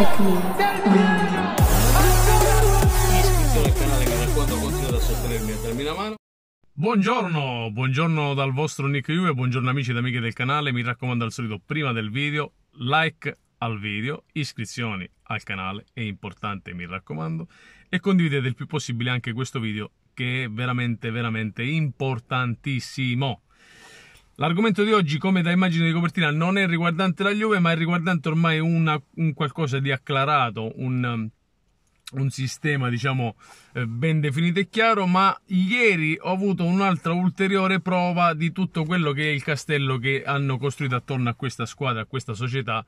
Iscrizione al canale che nel quanto continua a sostenermi e darmi una mano. Buongiorno, buongiorno dal vostro Nick Yu buongiorno amici ed amiche del canale. Mi raccomando al solito, prima del video, like al video, iscrizioni al canale, è importante mi raccomando, e condividete il più possibile anche questo video che è veramente veramente importantissimo. L'argomento di oggi, come da immagine di copertina, non è riguardante la Juve, ma è riguardante ormai una, un qualcosa di acclarato, un, un sistema, diciamo, eh, ben definito e chiaro, ma ieri ho avuto un'altra ulteriore prova di tutto quello che è il castello che hanno costruito attorno a questa squadra, a questa società,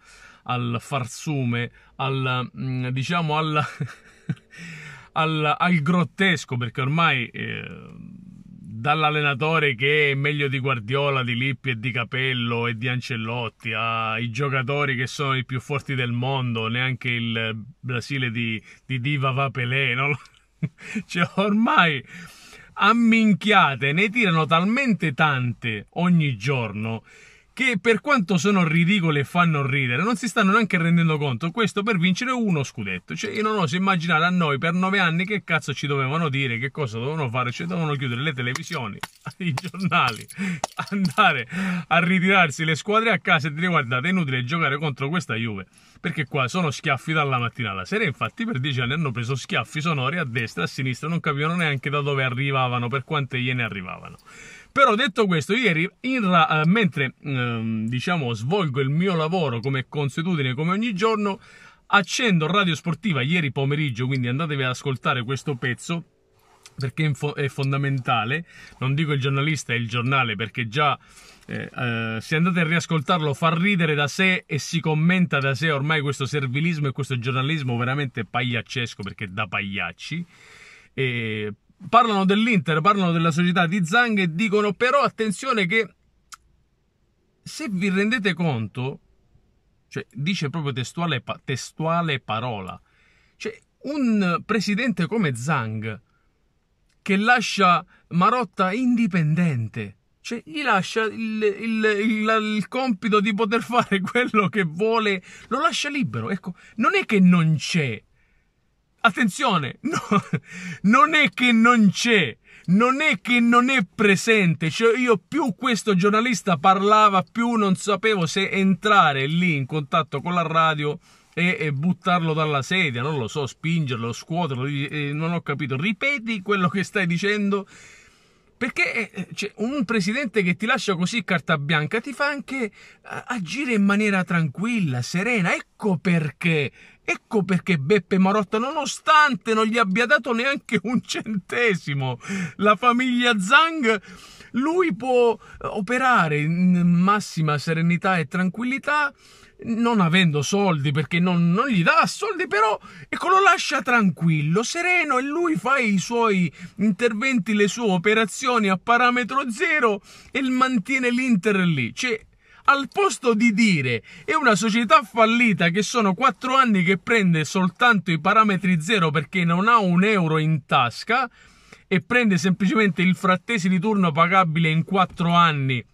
al farsume, al, mm, diciamo, al, al, al grottesco, perché ormai... Eh, dall'allenatore che è meglio di Guardiola, di Lippi e di Capello e di Ancellotti, ai giocatori che sono i più forti del mondo, neanche il Brasile di, di Diva va Pelé, no? cioè ormai amminchiate, ne tirano talmente tante ogni giorno che per quanto sono ridicole e fanno ridere, non si stanno neanche rendendo conto. Questo per vincere uno scudetto. Cioè, io non oso immaginare a noi per nove anni che cazzo ci dovevano dire, che cosa dovevano fare, cioè dovevano chiudere le televisioni, i giornali, andare a ritirarsi le squadre a casa e dire guardate, è inutile giocare contro questa Juve. Perché qua sono schiaffi dalla mattina alla sera, infatti per dieci anni hanno preso schiaffi sonori a destra e a sinistra, non capivano neanche da dove arrivavano, per quante gliene arrivavano. Però detto questo, ieri ra- eh, mentre ehm, diciamo svolgo il mio lavoro come consuetudine, come ogni giorno, accendo Radio Sportiva ieri pomeriggio, quindi andatevi ad ascoltare questo pezzo perché è fondamentale. Non dico il giornalista, è il giornale perché già eh, eh, se andate a riascoltarlo fa ridere da sé e si commenta da sé ormai questo servilismo e questo giornalismo veramente pagliaccesco perché da pagliacci. E parlano dell'Inter, parlano della società di Zang e dicono però attenzione che se vi rendete conto, cioè dice proprio testuale, testuale parola, cioè un presidente come Zang che lascia Marotta indipendente, cioè gli lascia il, il, il, il, compito di poter fare quello che vuole, lo lascia libero. Ecco, non è che non c'è Attenzione, no, non è che non c'è, non è che non è presente, cioè io più questo giornalista parlava, più non sapevo se entrare lì in contatto con la radio e, e buttarlo dalla sedia, non lo so, spingerlo, scuoterlo, eh, non ho capito. Ripeti quello che stai dicendo perché eh, eh, cioè, un presidente che ti lascia così carta bianca ti fa anche eh, agire in maniera tranquilla, serena. Ecco perché Ecco perché Beppe Marotta, nonostante non gli abbia dato neanche un centesimo, la famiglia Zang lui può eh, operare in massima serenità e tranquillità non avendo soldi perché non, non, gli dà soldi però ecco lo lascia tranquillo sereno e lui fa i suoi interventi le sue operazioni a parametro zero e mantiene l'Inter lì cioè al posto di dire è una società fallita che sono 4 anni che prende soltanto i parametri zero perché non ha un euro in tasca e prende semplicemente il frattesi di turno pagabile in 4 anni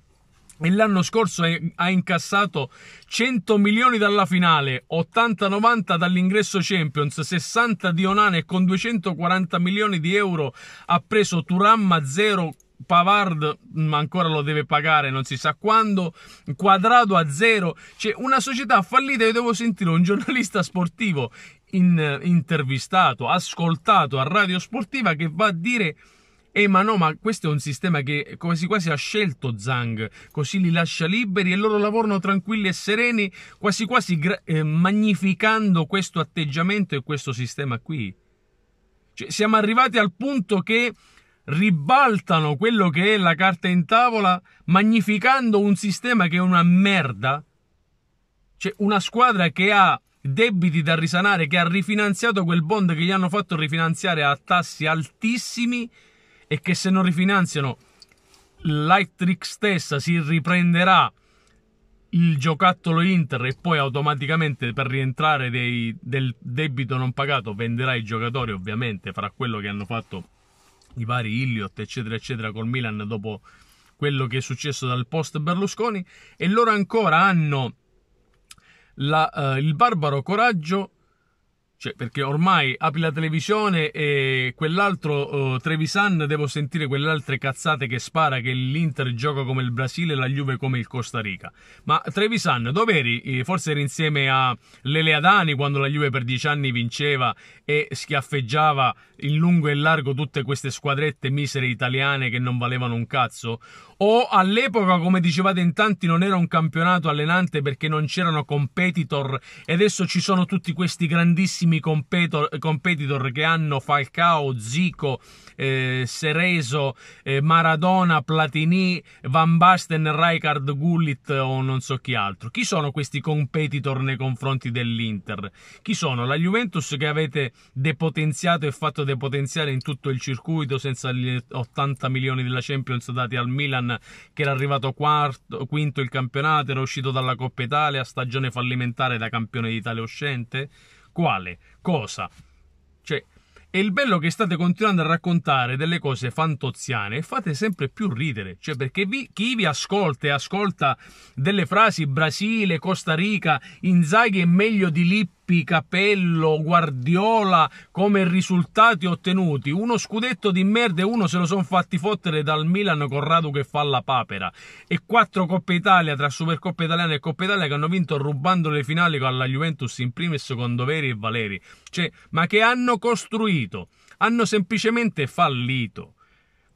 e l'anno scorso ha incassato 100 milioni dalla finale, 80-90 dall'ingresso Champions, 60 di Onane e con 240 milioni di euro ha preso Turamma 0 Pavard ma mm, ancora lo deve pagare non si sa quando Quadrado a zero cioè una società fallita io devo sentire un giornalista sportivo in, intervistato, ascoltato a Radio Sportiva che va a dire eh, ma no, ma questo è un sistema che quasi quasi ha scelto Zhang, così li lascia liberi e loro lavorano tranquilli e sereni, quasi quasi gra- eh, magnificando questo atteggiamento e questo sistema qui. Cioè, siamo arrivati al punto che ribaltano quello che è la carta in tavola, magnificando un sistema che è una merda. C'è cioè, una squadra che ha debiti da risanare, che ha rifinanziato quel bond che gli hanno fatto rifinanziare a tassi altissimi e che se non rifinanziano Lightrick stessa si riprenderà il giocattolo Inter e poi automaticamente per rientrare dei, del debito non pagato venderà i giocatori ovviamente fra quello che hanno fatto i vari Iliot eccetera eccetera col Milan dopo quello che è successo dal post Berlusconi e loro ancora hanno la, uh, il barbaro coraggio cioè, perché ormai apri la televisione e quell'altro uh, Trevisan devo sentire quelle altre cazzate che spara che l'Inter gioca come il Brasile e la Juve come il Costa Rica. Ma Trevisan, dove eri? Forse eri insieme a Lele Adani quando la Juve per dieci anni vinceva e schiaffeggiava in lungo e in largo tutte queste squadrette misere italiane che non valevano un cazzo? O all'epoca, come dicevate in tanti, non era un campionato allenante perché non c'erano competitor e adesso ci sono tutti questi grandissimi ottimi competitor, competitor che hanno Falcao, Zico, eh, Sereso, eh, Maradona, Platini, Van Basten, Rijkaard, Gullit o non so chi altro. Chi sono questi competitor nei confronti dell'Inter? Chi sono? La Juventus che avete depotenziato e fatto depotenziare in tutto il circuito senza gli 80 milioni della Champions dati al Milan che era arrivato quarto, quinto il campionato, era uscito dalla Coppa Italia, stagione fallimentare da campione d'Italia uscente? quale, cosa. Cioè, è il bello che state continuando a raccontare delle cose fantoziane e fate sempre più ridere, cioè perché vi, chi vi ascolta e ascolta delle frasi Brasile, Costa Rica, Inzaghi è meglio di Lippi Lippi, Capello, Guardiola come risultati ottenuti. Uno scudetto di merda e uno se lo sono fatti fottere dal Milan con Radu che fa la papera. E quattro Coppe Italia tra Supercoppa Italiana e Coppa Italia che hanno vinto rubando le finali con la Juventus in primis con Doveri e Valeri. Cioè, ma che hanno costruito? Hanno semplicemente fallito.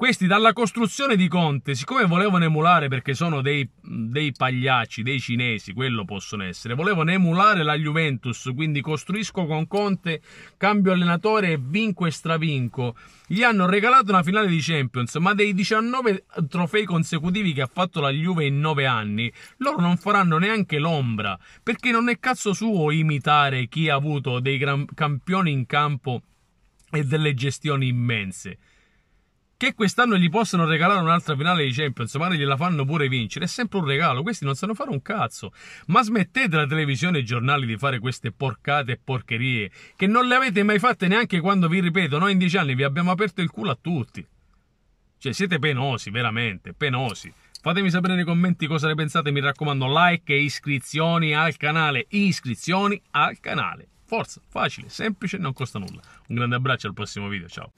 Questi dalla costruzione di Conte, siccome volevano emulare perché sono dei, dei pagliacci, dei cinesi, quello possono essere, volevano emulare la Juventus, quindi costruisco con Conte, cambio allenatore e vinco e stravinco. Gli hanno regalato una finale di Champions, ma dei 19 trofei consecutivi che ha fatto la Juve in 9 anni, loro non faranno neanche l'ombra, perché non è cazzo suo imitare chi ha avuto dei gran campioni in campo e delle gestioni immense. Che quest'anno gli possono regalare un'altra finale di Champions, magari gliela fanno pure vincere, è sempre un regalo. Questi non sanno fare un cazzo. Ma smettete la televisione e i giornali di fare queste porcate e porcherie, che non le avete mai fatte neanche quando vi ripeto, noi in dieci anni vi abbiamo aperto il culo a tutti. Cioè, siete penosi, veramente, penosi. Fatemi sapere nei commenti cosa ne pensate, mi raccomando, like e iscrizioni al canale, iscrizioni al canale. Forza, facile, semplice, non costa nulla. Un grande abbraccio al prossimo video, ciao.